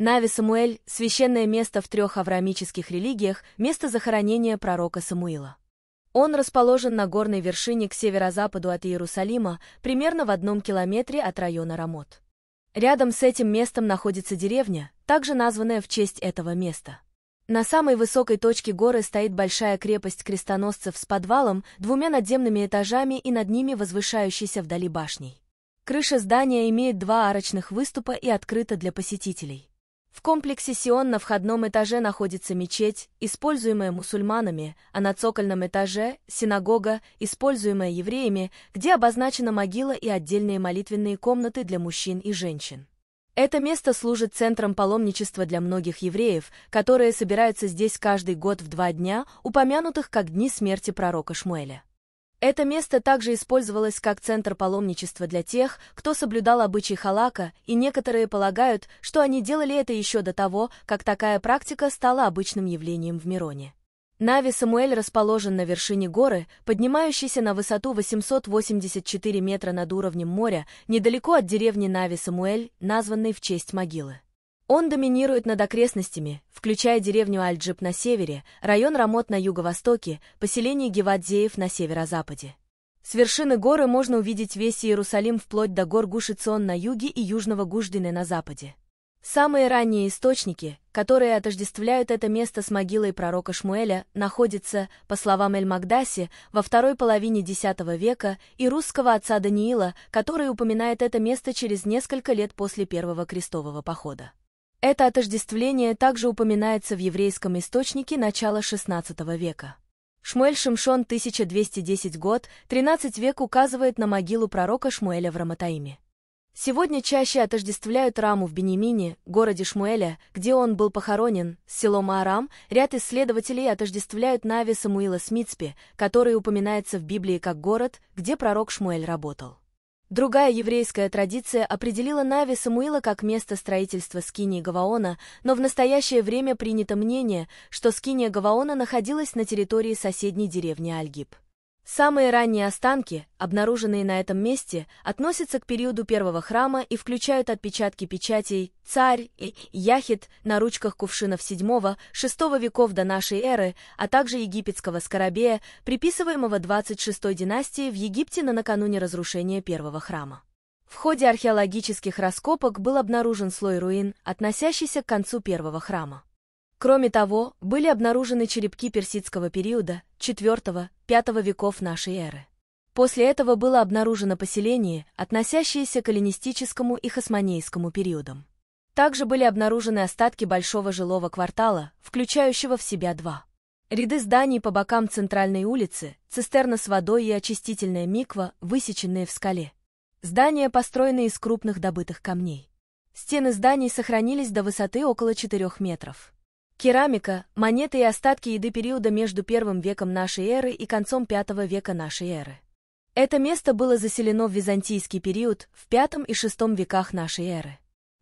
Нави Самуэль – священное место в трех авраамических религиях, место захоронения пророка Самуила. Он расположен на горной вершине к северо-западу от Иерусалима, примерно в одном километре от района Рамот. Рядом с этим местом находится деревня, также названная в честь этого места. На самой высокой точке горы стоит большая крепость крестоносцев с подвалом, двумя надземными этажами и над ними возвышающейся вдали башней. Крыша здания имеет два арочных выступа и открыта для посетителей. В комплексе Сион на входном этаже находится мечеть, используемая мусульманами, а на цокольном этаже – синагога, используемая евреями, где обозначена могила и отдельные молитвенные комнаты для мужчин и женщин. Это место служит центром паломничества для многих евреев, которые собираются здесь каждый год в два дня, упомянутых как дни смерти пророка Шмуэля. Это место также использовалось как центр паломничества для тех, кто соблюдал обычаи халака, и некоторые полагают, что они делали это еще до того, как такая практика стала обычным явлением в Мироне. Нави Самуэль расположен на вершине горы, поднимающейся на высоту 884 метра над уровнем моря, недалеко от деревни Нави Самуэль, названной в честь могилы. Он доминирует над окрестностями, включая деревню Альджип на севере, район Рамот на юго-востоке, поселение Гевадзеев на северо-западе. С вершины горы можно увидеть весь Иерусалим вплоть до гор Гушицион на юге и Южного Гуждины на западе. Самые ранние источники, которые отождествляют это место с могилой пророка Шмуэля, находятся, по словам Эль-Магдаси, во второй половине X века и русского отца Даниила, который упоминает это место через несколько лет после первого крестового похода. Это отождествление также упоминается в еврейском источнике начала XVI века. Шмуэль Шимшон, 1210 год, 13 век указывает на могилу пророка Шмуэля в Раматаиме. Сегодня чаще отождествляют раму в Бенемине, городе Шмуэля, где он был похоронен, с селом Арам, ряд исследователей отождествляют Нави Самуила Смитспи, который упоминается в Библии как город, где пророк Шмуэль работал. Другая еврейская традиция определила Нави Самуила как место строительства скинии Гаваона, но в настоящее время принято мнение, что скиния Гаваона находилась на территории соседней деревни Альгиб. Самые ранние останки, обнаруженные на этом месте, относятся к периоду первого храма и включают отпечатки печатей «Царь» и «Э», «Яхит» на ручках кувшинов VII-VI веков до нашей эры, а также египетского скоробея, приписываемого 26-й династии в Египте на накануне разрушения первого храма. В ходе археологических раскопок был обнаружен слой руин, относящийся к концу первого храма. Кроме того, были обнаружены черепки персидского периода, IV, V веков нашей эры. После этого было обнаружено поселение, относящееся к эллинистическому и хасмонейскому периодам. Также были обнаружены остатки большого жилого квартала, включающего в себя два. Ряды зданий по бокам центральной улицы, цистерна с водой и очистительная миква, высеченные в скале. Здания построены из крупных добытых камней. Стены зданий сохранились до высоты около 4 метров. Керамика, монеты и остатки еды периода между первым веком нашей эры и концом V века нашей эры. Это место было заселено в византийский период, в V и VI веках нашей эры.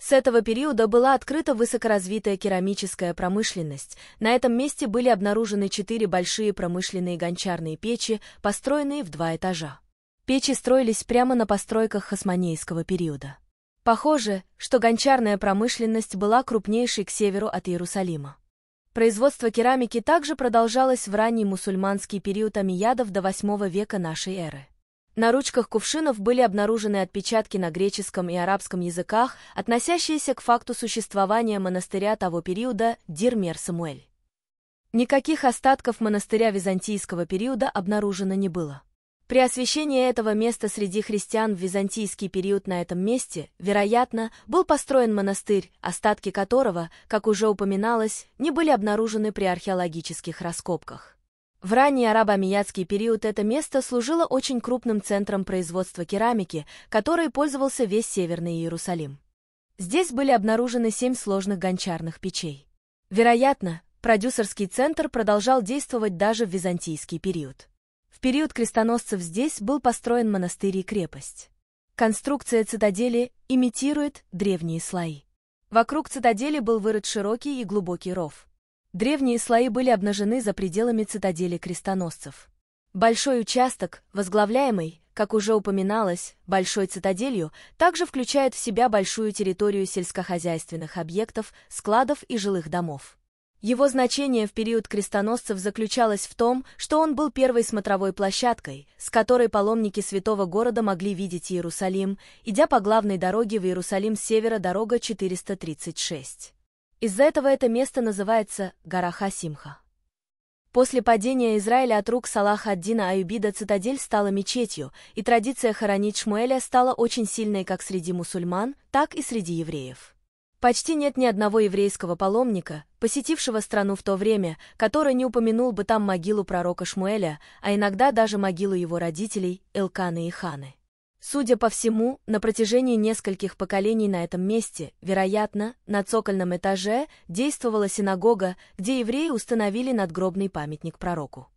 С этого периода была открыта высокоразвитая керамическая промышленность. На этом месте были обнаружены четыре большие промышленные гончарные печи, построенные в два этажа. Печи строились прямо на постройках хасмонейского периода. Похоже, что гончарная промышленность была крупнейшей к северу от Иерусалима. Производство керамики также продолжалось в ранний мусульманский период амиядов до VIII века нашей эры. На ручках кувшинов были обнаружены отпечатки на греческом и арабском языках, относящиеся к факту существования монастыря того периода Дирмер-Самуэль. Никаких остатков монастыря византийского периода обнаружено не было. При освящении этого места среди христиан в византийский период на этом месте, вероятно, был построен монастырь, остатки которого, как уже упоминалось, не были обнаружены при археологических раскопках. В ранний арабо-амиядский период это место служило очень крупным центром производства керамики, которой пользовался весь Северный Иерусалим. Здесь были обнаружены семь сложных гончарных печей. Вероятно, продюсерский центр продолжал действовать даже в византийский период период крестоносцев здесь был построен монастырь и крепость. Конструкция цитадели имитирует древние слои. Вокруг цитадели был вырыт широкий и глубокий ров. Древние слои были обнажены за пределами цитадели крестоносцев. Большой участок, возглавляемый, как уже упоминалось, большой цитаделью, также включает в себя большую территорию сельскохозяйственных объектов, складов и жилых домов. Его значение в период крестоносцев заключалось в том, что он был первой смотровой площадкой, с которой паломники святого города могли видеть Иерусалим, идя по главной дороге в Иерусалим с севера дорога 436. Из-за этого это место называется гора Хасимха. После падения Израиля от рук Салаха аддина дина Аюбида цитадель стала мечетью, и традиция хоронить Шмуэля стала очень сильной как среди мусульман, так и среди евреев. Почти нет ни одного еврейского паломника, посетившего страну в то время, который не упомянул бы там могилу пророка Шмуэля, а иногда даже могилу его родителей Элканы и Ханы. Судя по всему, на протяжении нескольких поколений на этом месте, вероятно, на цокольном этаже действовала синагога, где евреи установили надгробный памятник пророку.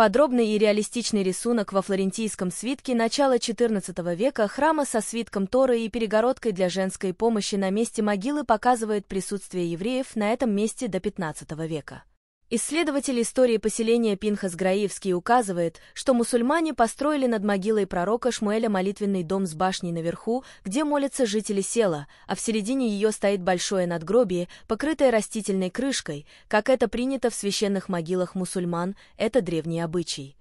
Подробный и реалистичный рисунок во флорентийском свитке начала XIV века храма со свитком Торы и перегородкой для женской помощи на месте могилы показывает присутствие евреев на этом месте до XV века. Исследователь истории поселения пинхас Граивский указывает, что мусульмане построили над могилой пророка Шмуэля молитвенный дом с башней наверху, где молятся жители села, а в середине ее стоит большое надгробие, покрытое растительной крышкой, как это принято в священных могилах мусульман, это древний обычай.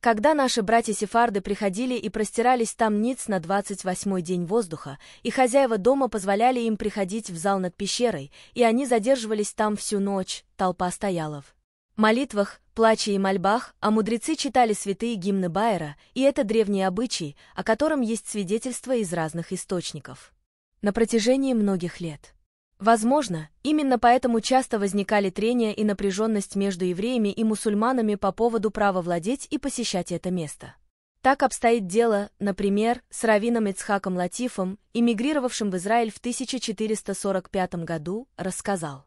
Когда наши братья-сефарды приходили и простирались там ниц на двадцать восьмой день воздуха, и хозяева дома позволяли им приходить в зал над пещерой, и они задерживались там всю ночь, толпа стоялов, молитвах, плаче и мольбах, а мудрецы читали святые гимны Байера, и это древний обычай, о котором есть свидетельства из разных источников. На протяжении многих лет. Возможно, именно поэтому часто возникали трения и напряженность между евреями и мусульманами по поводу права владеть и посещать это место. Так обстоит дело, например, с раввином Ицхаком Латифом, эмигрировавшим в Израиль в 1445 году, рассказал.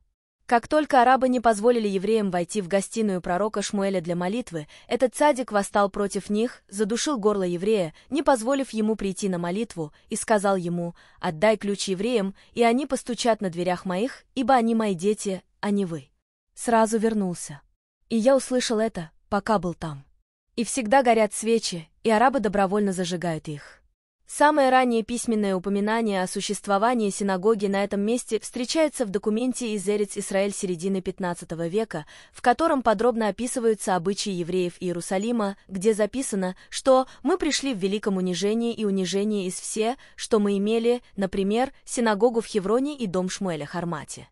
Как только арабы не позволили евреям войти в гостиную пророка Шмуэля для молитвы, этот цадик восстал против них, задушил горло еврея, не позволив ему прийти на молитву, и сказал ему «Отдай ключ евреям, и они постучат на дверях моих, ибо они мои дети, а не вы». Сразу вернулся. И я услышал это, пока был там. И всегда горят свечи, и арабы добровольно зажигают их. Самое раннее письменное упоминание о существовании синагоги на этом месте встречается в документе из Эрец Исраэль середины XV века, в котором подробно описываются обычаи евреев Иерусалима, где записано, что «мы пришли в великом унижении и унижении из все, что мы имели, например, синагогу в Хевроне и дом Шмуэля Хармате».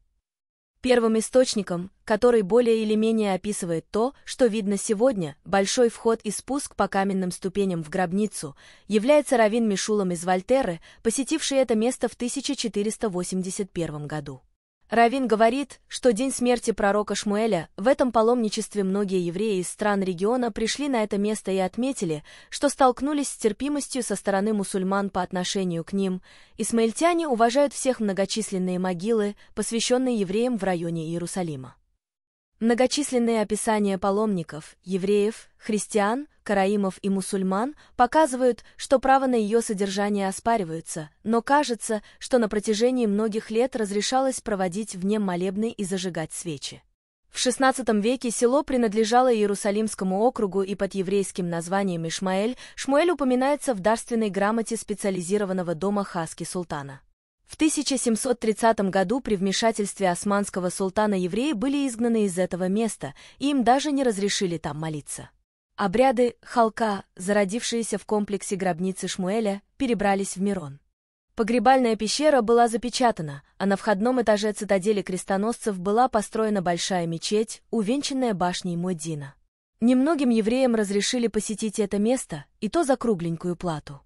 Первым источником, который более или менее описывает то, что видно сегодня, большой вход и спуск по каменным ступеням в гробницу, является Равин Мишулом из Вольтеры, посетивший это место в 1481 году. Равин говорит, что день смерти пророка Шмуэля в этом паломничестве многие евреи из стран региона пришли на это место и отметили, что столкнулись с терпимостью со стороны мусульман по отношению к ним. Исмаильтяне уважают всех многочисленные могилы, посвященные евреям в районе Иерусалима. Многочисленные описания паломников, евреев, христиан, караимов и мусульман показывают, что право на ее содержание оспариваются, но кажется, что на протяжении многих лет разрешалось проводить в нем молебны и зажигать свечи. В XVI веке село принадлежало Иерусалимскому округу и под еврейским названием Ишмаэль Шмуэль упоминается в дарственной грамоте специализированного дома Хаски Султана. В 1730 году при вмешательстве османского султана евреи были изгнаны из этого места, и им даже не разрешили там молиться. Обряды халка, зародившиеся в комплексе гробницы Шмуэля, перебрались в Мирон. Погребальная пещера была запечатана, а на входном этаже цитадели крестоносцев была построена большая мечеть, увенчанная башней Модина. Немногим евреям разрешили посетить это место, и то за кругленькую плату.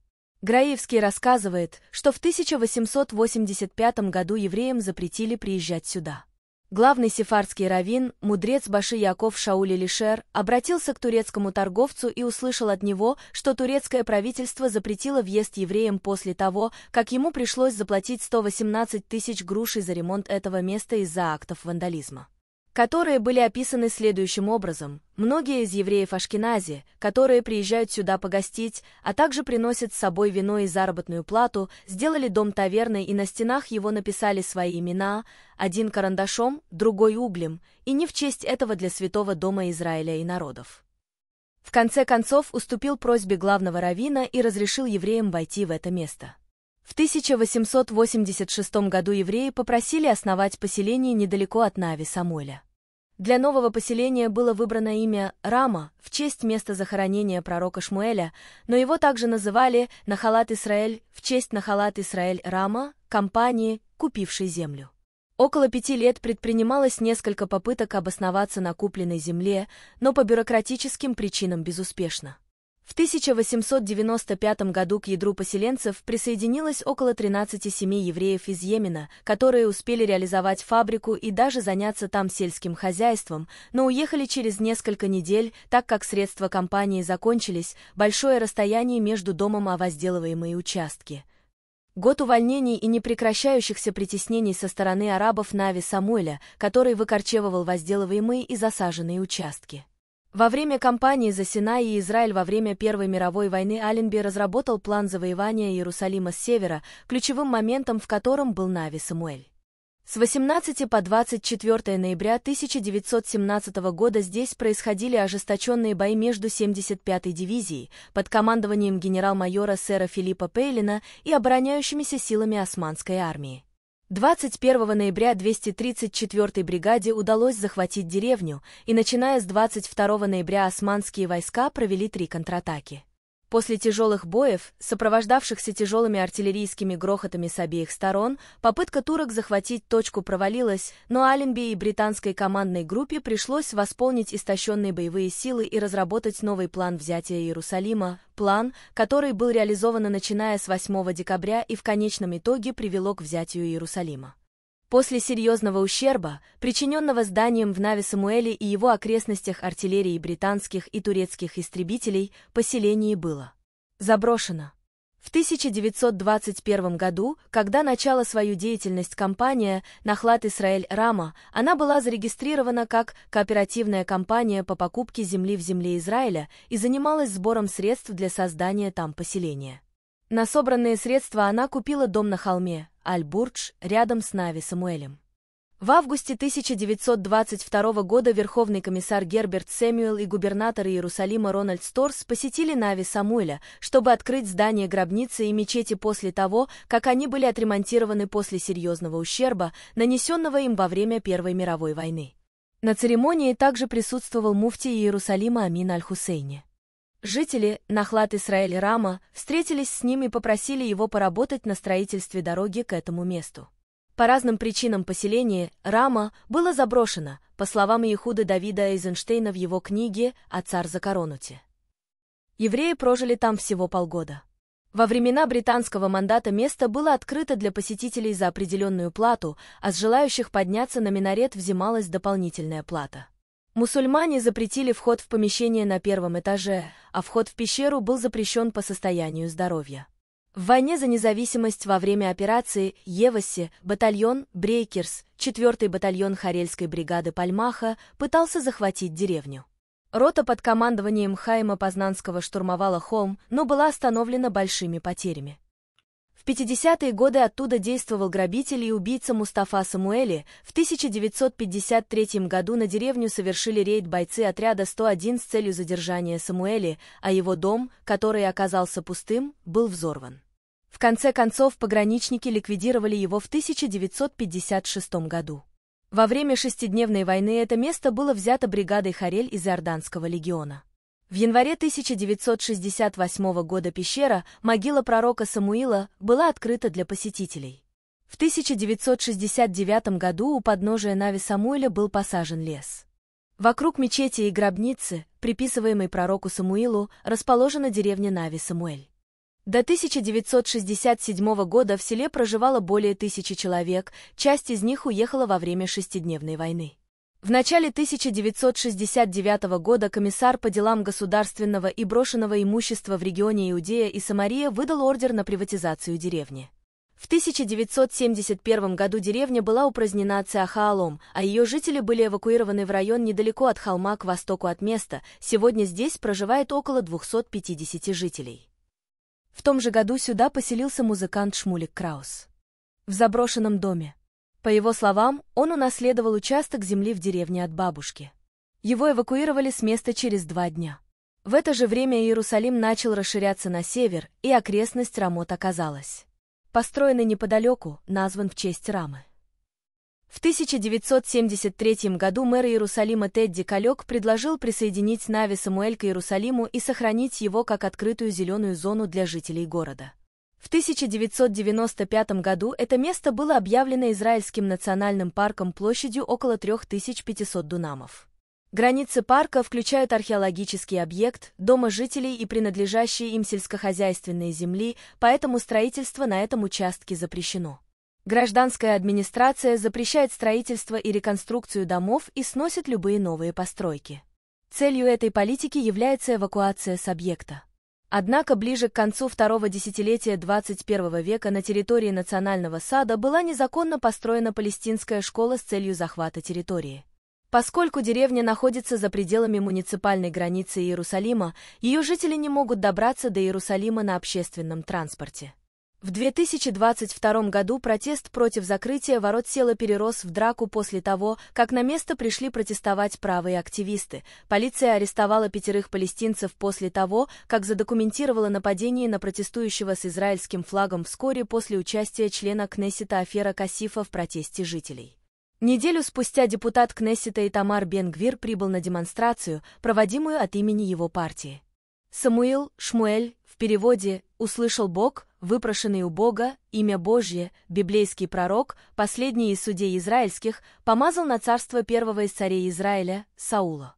Граевский рассказывает, что в 1885 году евреям запретили приезжать сюда. Главный сефардский раввин, мудрец Баши Яков Шаули Лишер, обратился к турецкому торговцу и услышал от него, что турецкое правительство запретило въезд евреям после того, как ему пришлось заплатить 118 тысяч грушей за ремонт этого места из-за актов вандализма которые были описаны следующим образом. Многие из евреев Ашкенази, которые приезжают сюда погостить, а также приносят с собой вино и заработную плату, сделали дом таверны и на стенах его написали свои имена, один карандашом, другой углем, и не в честь этого для святого дома Израиля и народов. В конце концов уступил просьбе главного равина и разрешил евреям войти в это место. В 1886 году евреи попросили основать поселение недалеко от Нави Самуэля. Для нового поселения было выбрано имя Рама в честь места захоронения пророка Шмуэля, но его также называли Нахалат Исраэль в честь Нахалат Исраэль Рама, компании, купившей землю. Около пяти лет предпринималось несколько попыток обосноваться на купленной земле, но по бюрократическим причинам безуспешно. В 1895 году к ядру поселенцев присоединилось около 13 семей евреев из Йемена, которые успели реализовать фабрику и даже заняться там сельским хозяйством, но уехали через несколько недель, так как средства компании закончились, большое расстояние между домом о возделываемые участки. Год увольнений и непрекращающихся притеснений со стороны арабов Нави Самуэля, который выкорчевывал возделываемые и засаженные участки. Во время кампании за Синай и Израиль во время Первой мировой войны Аленби разработал план завоевания Иерусалима с севера, ключевым моментом в котором был Нави Самуэль. С 18 по 24 ноября 1917 года здесь происходили ожесточенные бои между 75-й дивизией под командованием генерал-майора сэра Филиппа Пейлина и обороняющимися силами Османской армии. 21 ноября 234-й бригаде удалось захватить деревню, и начиная с 22 ноября османские войска провели три контратаки. После тяжелых боев, сопровождавшихся тяжелыми артиллерийскими грохотами с обеих сторон, попытка турок захватить точку провалилась, но Алимби и британской командной группе пришлось восполнить истощенные боевые силы и разработать новый план взятия Иерусалима, план, который был реализован начиная с 8 декабря и в конечном итоге привело к взятию Иерусалима. После серьезного ущерба, причиненного зданием в Нави-Самуэле и его окрестностях артиллерии британских и турецких истребителей, поселение было заброшено. В 1921 году, когда начала свою деятельность компания «Нахлад Исраэль Рама», она была зарегистрирована как кооперативная компания по покупке земли в земле Израиля и занималась сбором средств для создания там поселения. На собранные средства она купила дом на холме, Альбурдж, рядом с Нави Самуэлем. В августе 1922 года Верховный комиссар Герберт Сэмюэл и губернатор Иерусалима Рональд Сторс посетили Нави Самуэля, чтобы открыть здание гробницы и мечети после того, как они были отремонтированы после серьезного ущерба, нанесенного им во время Первой мировой войны. На церемонии также присутствовал муфтий Иерусалима Амин Аль-Хусейни. Жители Нахлат Исраэль Рама встретились с ним и попросили его поработать на строительстве дороги к этому месту. По разным причинам поселение Рама было заброшено, по словам Иехуда Давида Эйзенштейна в его книге «О цар Закаронуте». Евреи прожили там всего полгода. Во времена британского мандата место было открыто для посетителей за определенную плату, а с желающих подняться на минарет взималась дополнительная плата. Мусульмане запретили вход в помещение на первом этаже, а вход в пещеру был запрещен по состоянию здоровья. В войне за независимость во время операции Еваси батальон Брейкерс, 4-й батальон Харельской бригады Пальмаха, пытался захватить деревню. Рота под командованием Хайма Познанского штурмовала холм, но была остановлена большими потерями. В 50-е годы оттуда действовал грабитель и убийца Мустафа Самуэли. В 1953 году на деревню совершили рейд бойцы отряда 101 с целью задержания Самуэли, а его дом, который оказался пустым, был взорван. В конце концов, пограничники ликвидировали его в 1956 году. Во время шестидневной войны это место было взято бригадой Харель из Иорданского легиона. В январе 1968 года пещера, могила пророка Самуила, была открыта для посетителей. В 1969 году у подножия Нави Самуэля был посажен лес. Вокруг мечети и гробницы, приписываемой пророку Самуилу, расположена деревня Нави Самуэль. До 1967 года в селе проживало более тысячи человек, часть из них уехала во время шестидневной войны. В начале 1969 года комиссар по делам государственного и брошенного имущества в регионе Иудея и Самария выдал ордер на приватизацию деревни. В 1971 году деревня была упразднена Циахаалом, а ее жители были эвакуированы в район недалеко от холма к востоку от места. Сегодня здесь проживает около 250 жителей. В том же году сюда поселился музыкант Шмулик Краус. В заброшенном доме. По его словам, он унаследовал участок земли в деревне от бабушки. Его эвакуировали с места через два дня. В это же время Иерусалим начал расширяться на север, и окрестность Рамот оказалась. Построенный неподалеку, назван в честь Рамы. В 1973 году мэр Иерусалима Тедди Калек предложил присоединить Нави Самуэль к Иерусалиму и сохранить его как открытую зеленую зону для жителей города. В 1995 году это место было объявлено Израильским национальным парком площадью около 3500 дунамов. Границы парка включают археологический объект, дома жителей и принадлежащие им сельскохозяйственные земли, поэтому строительство на этом участке запрещено. Гражданская администрация запрещает строительство и реконструкцию домов и сносит любые новые постройки. Целью этой политики является эвакуация с объекта. Однако ближе к концу второго десятилетия 21 века на территории национального сада была незаконно построена палестинская школа с целью захвата территории. Поскольку деревня находится за пределами муниципальной границы Иерусалима, ее жители не могут добраться до Иерусалима на общественном транспорте. В 2022 году протест против закрытия ворот села перерос в драку после того, как на место пришли протестовать правые активисты. Полиция арестовала пятерых палестинцев после того, как задокументировала нападение на протестующего с израильским флагом вскоре после участия члена Кнессета Афера Касифа в протесте жителей. Неделю спустя депутат Кнессета Итамар Бенгвир прибыл на демонстрацию, проводимую от имени его партии. Самуил, Шмуэль, в переводе «услышал Бог», «выпрошенный у Бога», «имя Божье», «библейский пророк», «последний из судей израильских», помазал на царство первого из царей Израиля, Саула.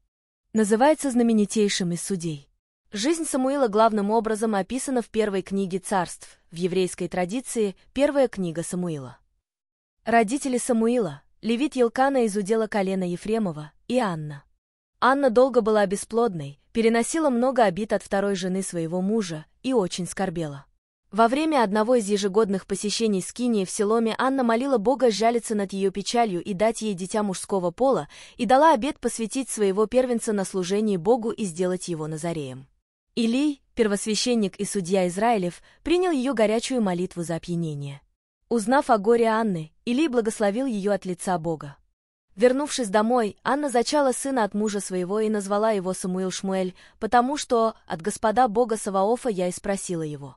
Называется знаменитейшим из судей. Жизнь Самуила главным образом описана в первой книге царств, в еврейской традиции первая книга Самуила. Родители Самуила, Левит Елкана из удела колена Ефремова и Анна. Анна долго была бесплодной, переносила много обид от второй жены своего мужа и очень скорбела. Во время одного из ежегодных посещений Скинии в Селоме Анна молила Бога сжалиться над ее печалью и дать ей дитя мужского пола, и дала обет посвятить своего первенца на служении Богу и сделать его Назареем. Илий, первосвященник и судья Израилев, принял ее горячую молитву за опьянение. Узнав о горе Анны, Илий благословил ее от лица Бога. Вернувшись домой, Анна зачала сына от мужа своего и назвала его Самуил Шмуэль, потому что от господа бога Саваофа я и спросила его.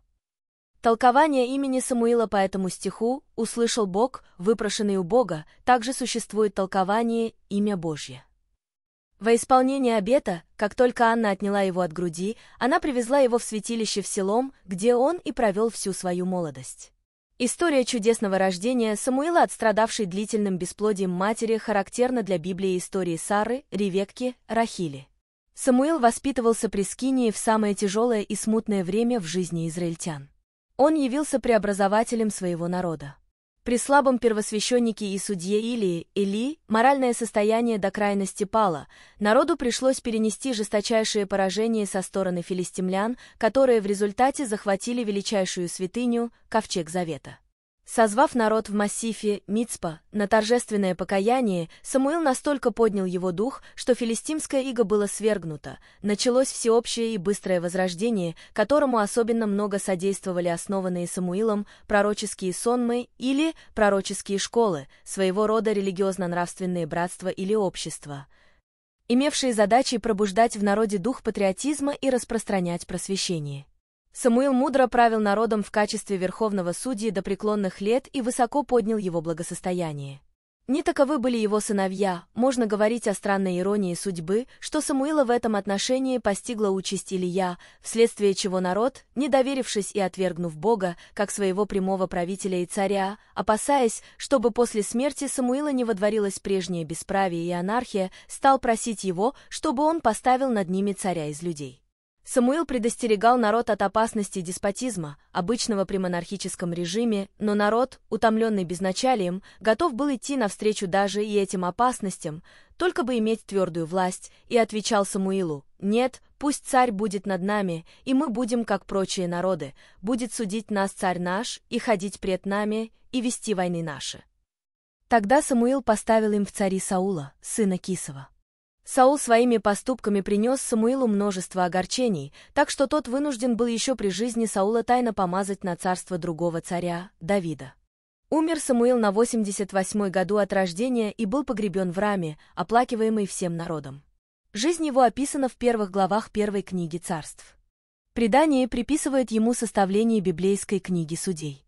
Толкование имени Самуила по этому стиху «Услышал Бог, выпрошенный у Бога» также существует толкование «Имя Божье». Во исполнение обета, как только Анна отняла его от груди, она привезла его в святилище в селом, где он и провел всю свою молодость. История чудесного рождения Самуила, отстрадавшей длительным бесплодием матери, характерна для Библии истории Сары, Ревекки, Рахили. Самуил воспитывался при Скинии в самое тяжелое и смутное время в жизни израильтян. Он явился преобразователем своего народа. При слабом первосвященнике и судье Илии, Или, моральное состояние до крайности пало. Народу пришлось перенести жесточайшие поражения со стороны филистимлян, которые в результате захватили величайшую святыню – Ковчег Завета. Созвав народ в массифе Мицпа на торжественное покаяние, Самуил настолько поднял его дух, что филистимское иго было свергнуто. Началось всеобщее и быстрое возрождение, которому особенно много содействовали основанные Самуилом пророческие сонмы или пророческие школы, своего рода религиозно-нравственные братства или общества, имевшие задачи пробуждать в народе дух патриотизма и распространять просвещение. Самуил мудро правил народом в качестве верховного судьи до преклонных лет и высоко поднял его благосостояние. Не таковы были его сыновья, можно говорить о странной иронии судьбы, что Самуила в этом отношении постигла участь Илья, вследствие чего народ, не доверившись и отвергнув Бога, как своего прямого правителя и царя, опасаясь, чтобы после смерти Самуила не водворилось прежнее бесправие и анархия, стал просить его, чтобы он поставил над ними царя из людей. Самуил предостерегал народ от опасности деспотизма, обычного при монархическом режиме, но народ, утомленный безначалием, готов был идти навстречу даже и этим опасностям, только бы иметь твердую власть, и отвечал Самуилу, «Нет, пусть царь будет над нами, и мы будем, как прочие народы, будет судить нас царь наш, и ходить пред нами, и вести войны наши». Тогда Самуил поставил им в цари Саула, сына Кисова. Саул своими поступками принес Самуилу множество огорчений, так что тот вынужден был еще при жизни Саула тайно помазать на царство другого царя, Давида. Умер Самуил на 88 году от рождения и был погребен в раме, оплакиваемый всем народом. Жизнь его описана в первых главах первой книги царств. Предание приписывает ему составление библейской книги судей.